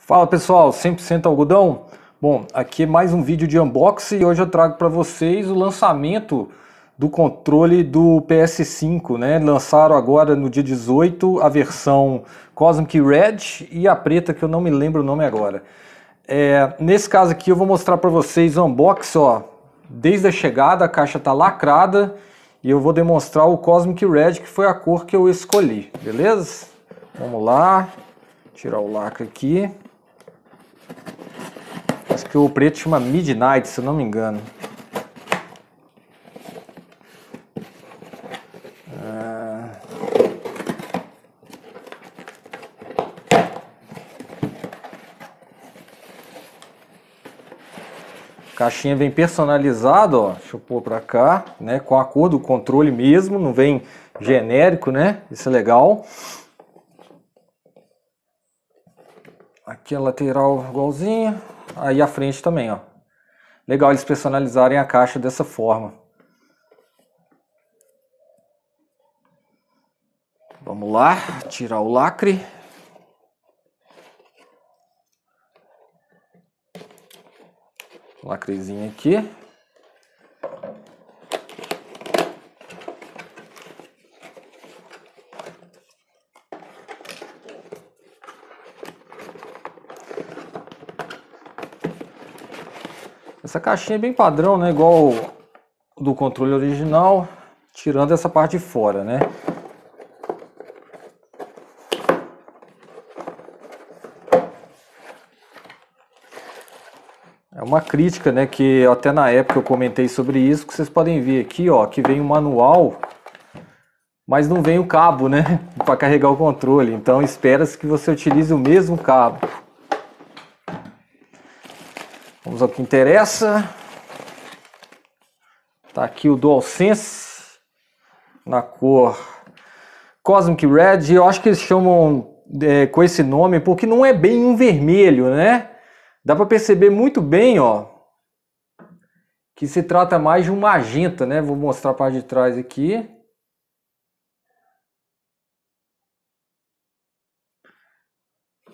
Fala pessoal, 100% algodão? Bom, aqui é mais um vídeo de unboxing e hoje eu trago para vocês o lançamento do controle do PS5, né? Lançaram agora no dia 18 a versão Cosmic Red e a preta que eu não me lembro o nome agora. É, nesse caso aqui eu vou mostrar para vocês o unboxing, ó. Desde a chegada a caixa está lacrada e eu vou demonstrar o Cosmic Red que foi a cor que eu escolhi, beleza? Vamos lá, tirar o lacre aqui que o preto chama Midnight, se não me engano. Ah. Caixinha vem personalizada, ó, deixa eu pôr pra cá, né, com a cor do controle mesmo, não vem genérico, né, isso é legal. Aqui a lateral igualzinha, aí a frente também, ó. Legal eles personalizarem a caixa dessa forma. Vamos lá, tirar o lacre. Lacrezinho aqui. Essa caixinha é bem padrão, né? Igual do controle original, tirando essa parte de fora, né? É uma crítica, né, que até na época eu comentei sobre isso, que vocês podem ver aqui, ó, que vem o manual, mas não vem o cabo, né, para carregar o controle. Então espera-se que você utilize o mesmo cabo. Vamos ao que interessa. Tá aqui o DualSense na cor Cosmic Red. Eu acho que eles chamam é, com esse nome porque não é bem um vermelho, né? Dá para perceber muito bem, ó, que se trata mais de um magenta, né? Vou mostrar a parte de trás aqui.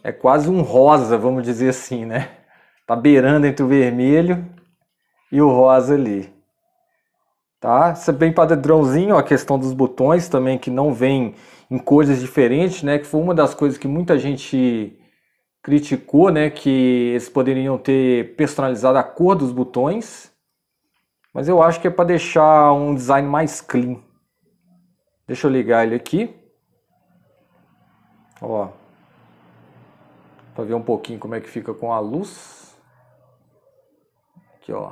É quase um rosa, vamos dizer assim, né? Tá beirando entre o vermelho e o rosa ali. Tá? Isso é bem padrãozinho, a questão dos botões também, que não vem em cores diferentes, né? Que foi uma das coisas que muita gente criticou, né? Que eles poderiam ter personalizado a cor dos botões. Mas eu acho que é para deixar um design mais clean. Deixa eu ligar ele aqui. Ó. Para ver um pouquinho como é que fica com a luz. Aqui, ó.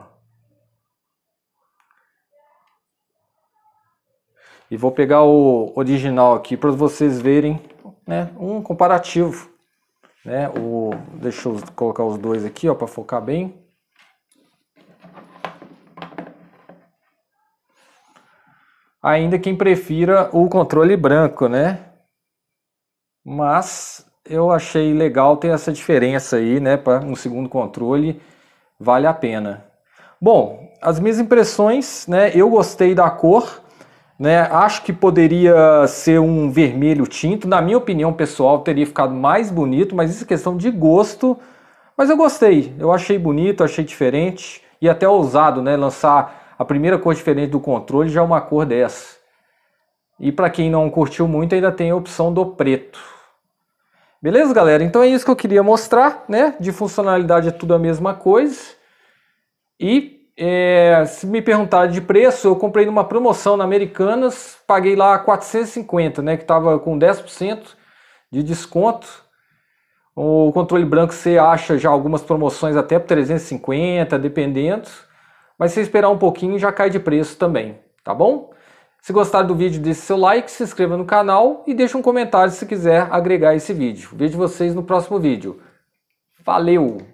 E vou pegar o original aqui para vocês verem né, um comparativo. Né, o, deixa eu colocar os dois aqui para focar bem. Ainda quem prefira o controle branco, né? Mas eu achei legal ter essa diferença aí, né, para um segundo controle vale a pena. Bom, as minhas impressões, né? Eu gostei da cor, né? Acho que poderia ser um vermelho tinto. Na minha opinião pessoal, teria ficado mais bonito, mas isso é questão de gosto. Mas eu gostei, eu achei bonito, achei diferente e até ousado, né? Lançar a primeira cor diferente do controle já é uma cor dessa. E para quem não curtiu muito, ainda tem a opção do preto. Beleza, galera? Então é isso que eu queria mostrar, né? De funcionalidade é tudo a mesma coisa. E é, se me perguntar de preço, eu comprei numa promoção na Americanas, paguei lá 450, né? Que estava com 10% de desconto. O controle branco você acha já algumas promoções até por 350, dependendo. Mas se esperar um pouquinho já cai de preço também, tá bom? Se gostar do vídeo, deixe seu like, se inscreva no canal e deixe um comentário se quiser agregar esse vídeo. Vejo vocês no próximo vídeo. Valeu!